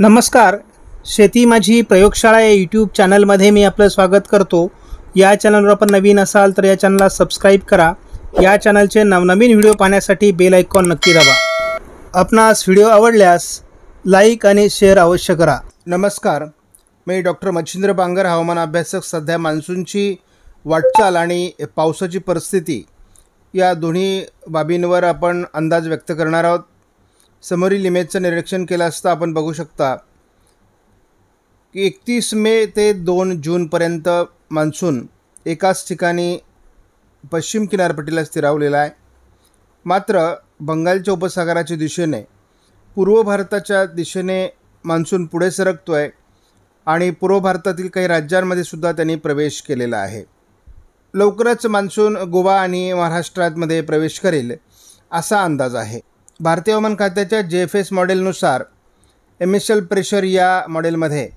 नमस्कार शेती माझी प्रयोगशाळा या यूट्यूब चॅनलमध्ये मी आपलं स्वागत करतो या चॅनलवर आपण नवीन असाल तर या चॅनलला सबस्क्राईब करा या चॅनलचे नवनवीन व्हिडिओ पाहण्यासाठी बेल ऐकॉन नक्की दाबा आपणास व्हिडिओ आवडल्यास लाईक आणि शेअर अवश्य करा नमस्कार मी डॉक्टर मच्छिंद्र बांगर हवामान अभ्यासक सध्या मान्सूनची वाटचाल आणि पावसाची परिस्थिती या दोन्ही बाबींवर आपण अंदाज व्यक्त करणार आहोत समोरील इमेजचं निरीक्षण केलं असता आपण बघू शकता की एकतीस मे ते दोन जूनपर्यंत मान्सून एकाच ठिकाणी पश्चिम किनारपट्टीला स्थिरावलेला आहे मात्र बंगालच्या उपसागराच्या दिशेने पूर्व भारताच्या दिशेने मान्सून पुढे सरकतो आहे आणि पूर्व भारतातील काही राज्यांमध्ये सुद्धा त्यांनी प्रवेश केलेला आहे लवकरच मान्सून गोवा आणि महाराष्ट्रामध्ये प्रवेश करेल असा अंदाज आहे भारतीय हवामान खात्याच्या जे एफ एस मॉडेलनुसार एमिशल प्रेशर या मॉडेलमध्ये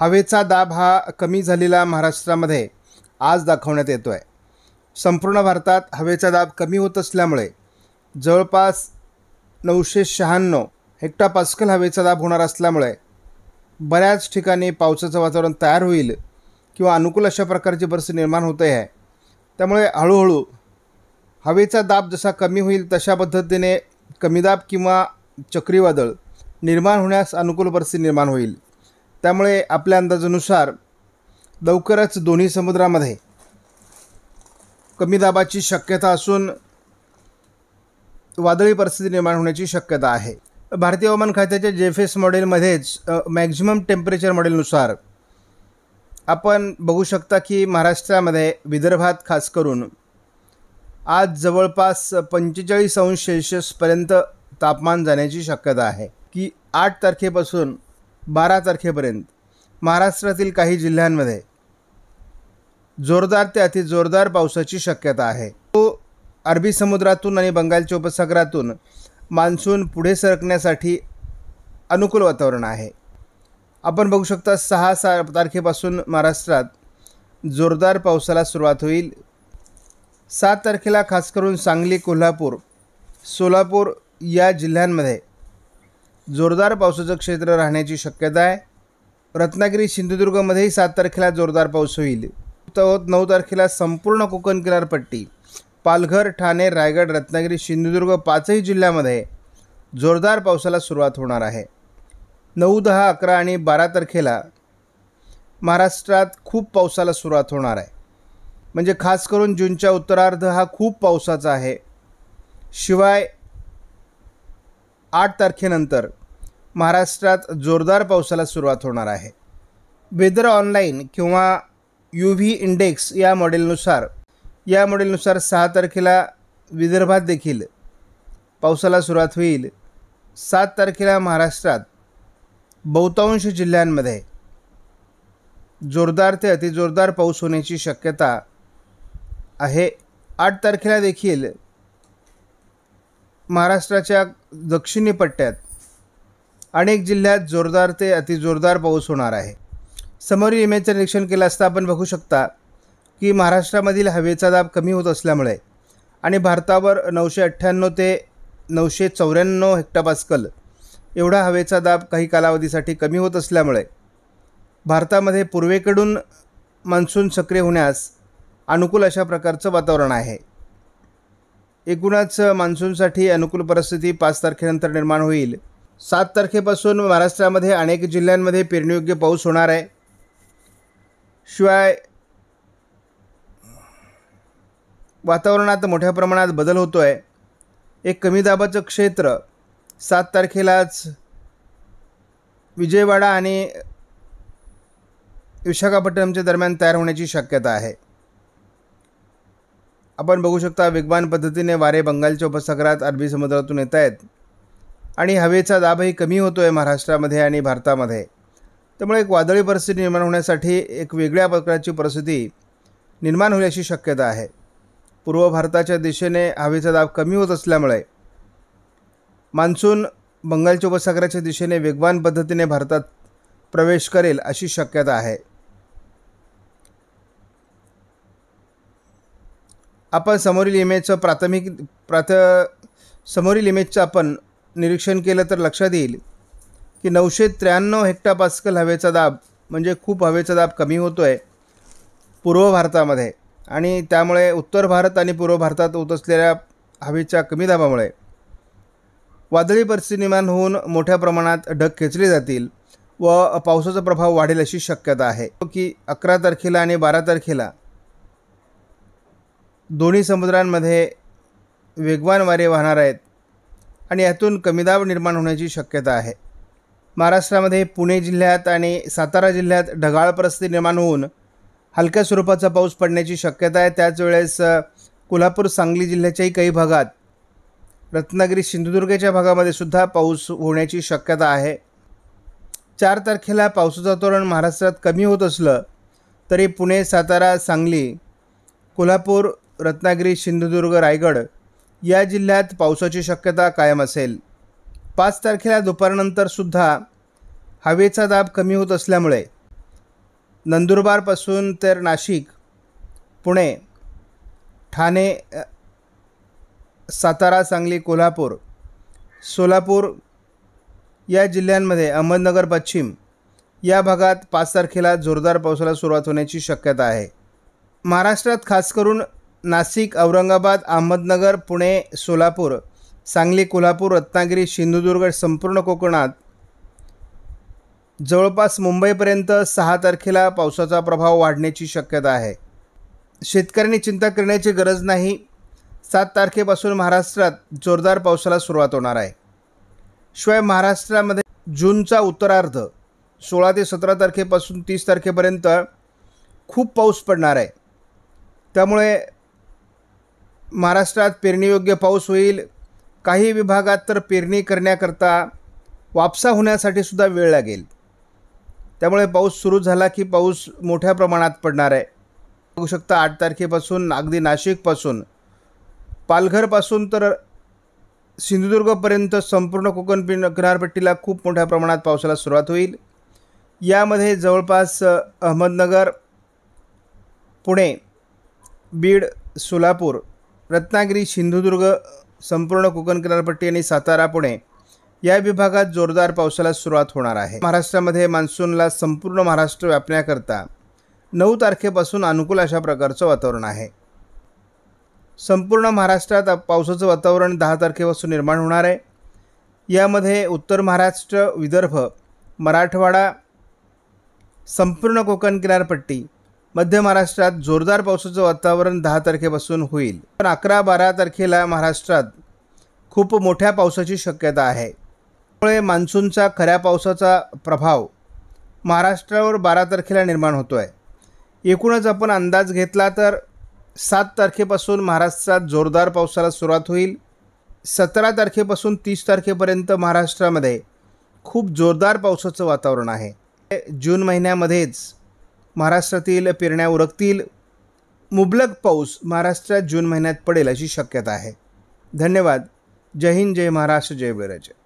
हवेचा दाब हा कमी झालेला महाराष्ट्रामध्ये आज दाखवण्यात येतो आहे संपूर्ण भारतात हवेचा दाब कमी होत असल्यामुळे जवळपास नऊशे शहाण्णव हेक्टापास्कल हवेचा दाब होणार असल्यामुळे बऱ्याच ठिकाणी पावसाचं वातावरण तयार होईल किंवा अनुकूल अशा प्रकारची परिस्थिती निर्माण होते आहे त्यामुळे हळूहळू हवेचा दाब जसा कमी होईल तशा पद्धतीने कमीदाब किंवा चक्रीवादळ निर्माण होण्यास अनुकूल परिस्थिती निर्माण होईल त्यामुळे आपल्या अंदाजानुसार लवकरच दोन्ही समुद्रामध्ये कमी दाबाची शक्यता असून वादळी परिस्थिती निर्माण होण्याची शक्यता आहे भारतीय हवामान खात्याच्या जेफेस मॉडेलमध्येच मॅक्झिमम टेम्परेचर मॉडेलनुसार आपण बघू शकता की महाराष्ट्रामध्ये विदर्भात खास करून आज जवळपास पंचेचाळीस अंश सेल्शियसपर्यंत तापमान जाण्याची शक्यता आहे की आठ तारखेपासून बारा तारखेपर्यंत महाराष्ट्रातील काही जिल्ह्यांमध्ये जोरदार ते अतिजोरदार पावसाची शक्यता आहे तो अरबी समुद्रातून आणि बंगालच्या उपसागरातून मान्सून पुढे सरकण्यासाठी अनुकूल वातावरण आहे आपण बघू शकता सहा सा तारखेपासून महाराष्ट्रात जोरदार पावसाला सुरुवात होईल सात तारखेला खास करून सांगली कोल्हापूर सोलापूर या जिल्ह्यांमध्ये जोरदार पावसाचं क्षेत्र राहण्याची शक्यता आहे रत्नागिरी सिंधुदुर्गमध्येही सात तारखेला जोरदार पाऊस होईल तर नऊ तारखेला संपूर्ण कोकण किनारपट्टी पालघर ठाणे रायगड रत्नागिरी सिंधुदुर्ग पाचही जिल्ह्यामध्ये जोरदार पावसाला सुरुवात होणार आहे नऊ दहा अकरा आणि बारा तारखेला महाराष्ट्रात खूप पावसाला सुरुवात होणार आहे म्हणजे खास करून जूनच्या उत्तरार्ध हा खूप पावसाचा आहे शिवाय आठ तारखेनंतर महाराष्ट्रात जोरदार पावसाला सुरुवात होणार आहे वेदर ऑनलाईन किंवा यू व्ही इंडेक्स या मॉडेलनुसार या मॉडेलनुसार सहा तारखेला विदर्भात देखील पावसाला सुरुवात होईल सात तारखेला महाराष्ट्रात बहुतांश जिल्ह्यांमध्ये जोरदार ते अतिजोरदार पाऊस होण्याची शक्यता आहे आठ तारखेला देखील महाराष्ट्राच्या दक्षिणी पट्ट्यात अनेक जिल्ह्यात जोरदार ते अतिजोरदार पाऊस होणार आहे समोरील इमेजचं निरीक्षण केलं असता आपण बघू शकता की महाराष्ट्रामधील हवेचा दाब कमी होत असल्यामुळे आणि भारतावर नऊशे अठ्ठ्याण्णव ते नऊशे चौऱ्याण्णव हेक्टापास्कल एवढा हवेचा दाब काही कालावधीसाठी कमी होत असल्यामुळे भारतामध्ये पूर्वेकडून मान्सून सक्रिय होण्यास अनुकूल अशा प्रकारचं वातावरण आहे एकूणच मान्सूनसाठी अनुकूल परिस्थिती पाच तारखेनंतर निर्माण होईल सात तारखेपासून महाराष्ट्रामध्ये अनेक जिल्ह्यांमध्ये पेरणीयोग्य पाऊस होणार आहे शिवाय वातावरणात मोठ्या प्रमाणात बदल होतो आहे एक कमी दाबाचं क्षेत्र सात तारखेलाच विजयवाडा आणि विशाखापट्टणमच्या दरम्यान तयार होण्याची शक्यता आहे आपण बघू शकता वेगवान पद्धतीने वारे बंगालच्या उपसागरात अरबी समुद्रातून येत आहेत आणि हवेचा दाबही कमी होतो आहे महाराष्ट्रामध्ये आणि भारतामध्ये त्यामुळे एक वादळी परिस्थिती निर्माण होण्यासाठी एक वेगळ्या प्रकारची परिस्थिती निर्माण होण्याची शक्यता आहे पूर्व भारताच्या दिशेने हवेचा दाब कमी होत असल्यामुळे मान्सून बंगालच्या उपसागराच्या दिशेने वेगवान पद्धतीने भारतात प्रवेश करेल अशी शक्यता आहे आपण समोरील इमेजचं प्राथमिक प्राथ समोरील इमेजचं आपण निरीक्षण केलं तर लक्षात येईल की नऊशे त्र्याण्णव हेक्टापास्कल हवेचा दाब म्हणजे खूप हवेचा दाब कमी होतो आहे पूर्व भारतामध्ये आणि त्यामुळे उत्तर भारत आणि पूर्व भारतात होत असलेल्या हवेच्या कमी दाबामुळे वादळी परिस्थिती निर्माण होऊन मोठ्या प्रमाणात ढग खेचले जातील व पावसाचा प्रभाव वाढेल अशी शक्यता आहे की अकरा तारखेला आणि बारा तारखेला दोन्ही समुद्रांमध्ये वेगवान वारे वाहणार आहेत आणि यातून कमीदाब निर्माण होण्याची शक्यता आहे महाराष्ट्रामध्ये पुणे जिल्ह्यात आणि सातारा जिल्ह्यात ढगाळ परिस्थिती निर्माण होऊन हलक्या स्वरूपाचा पाऊस पडण्याची शक्यता आहे त्याच वेळेस कोल्हापूर सांगली जिल्ह्याच्याही काही भागात रत्नागिरी सिंधुदुर्गाच्या भागामध्ये सुद्धा पाऊस होण्याची शक्यता आहे चार तारखेला पावसाचं तोरण महाराष्ट्रात कमी होत असलं तरी पुणे सातारा सांगली कोल्हापूर रत्नागिरी सिंधुदुर्ग रायगड या जिल्ह्यात पावसाची शक्यता कायम असेल पाच तारखेला दुपारनंतरसुद्धा हवेचा दाब कमी होत असल्यामुळे नंदुरबारपासून तर नाशिक पुणे ठाणे सातारा सांगली कोल्हापूर सोलापूर या जिल्ह्यांमध्ये अहमदनगर पश्चिम या भागात पाच तारखेला जोरदार पावसाला सुरुवात होण्याची शक्यता आहे महाराष्ट्रात खास करून नाशिक औरंगाबाद अहमदनगर पुणे सोलापूर सांगली कोल्हापूर रत्नागिरी सिंधुदुर्ग संपूर्ण कोकणात जवळपास मुंबईपर्यंत सहा तारखेला पावसाचा प्रभाव वाढण्याची शक्यता आहे शेतकऱ्यांनी चिंता करण्याची गरज नाही सात तारखेपासून महाराष्ट्रात जोरदार पावसाला सुरुवात होणार आहे शिवाय महाराष्ट्रामध्ये जूनचा उत्तरार्ध सोळा ते सतरा तारखेपासून तीस तारखेपर्यंत खूप पाऊस पडणार आहे त्यामुळे महाराष्ट्रात पेरणीयोग्य पाऊस होईल काही विभागात तर पेरणी करण्याकरता वापसा होण्यासाठी सुद्धा वेळ लागेल त्यामुळे पाऊस सुरू झाला की पाऊस मोठ्या प्रमाणात पडणार आहे बघू शकता आठ तारखेपासून अगदी नाशिकपासून पालघरपासून तर सिंधुदुर्गपर्यंत संपूर्ण कोकण पिन किनारपट्टीला खूप मोठ्या प्रमाणात पावसाला सुरुवात होईल यामध्ये जवळपास अहमदनगर पुणे बीड सोलापूर रत्नागिरी सिंधुदुर्ग संपूर्ण कोकण किनारपट्टी आणि सातारा पुणे या विभागात जोरदार पावसाला सुरुवात होणार आहे महाराष्ट्रामध्ये मान्सूनला संपूर्ण महाराष्ट्र व्यापण्याकरता नऊ तारखेपासून अनुकूल अशा प्रकारचं वातावरण आहे संपूर्ण महाराष्ट्रात पावसाचं वातावरण दहा तारखेपासून निर्माण होणार आहे यामध्ये उत्तर महाराष्ट्र विदर्भ मराठवाडा संपूर्ण कोकण किनारपट्टी मध्य महाराष्ट्रात जोरदार पावसाचं वातावरण दहा तारखेपासून होईल पण अकरा बारा तारखेला महाराष्ट्रात खूप मोठ्या पावसाची शक्यता आहे त्यामुळे मान्सूनचा खऱ्या पावसाचा प्रभाव महाराष्ट्रावर बारा तारखेला निर्माण होतो आहे एकूणच आपण अंदाज घेतला तर सात तारखेपासून महाराष्ट्रात जोरदार पावसाला सुरुवात होईल सतरा तारखेपासून तीस तारखेपर्यंत महाराष्ट्रामध्ये खूप जोरदार पावसाचं वातावरण आहे जून महिन्यामध्येच महाराष्ट्रातील पिरण्या उरकतील मुबलक पाऊस महाराष्ट्रात जून महिन्यात पडेल अशी शक्यता आहे धन्यवाद जय हिंद जय महाराष्ट्र जय बैराजय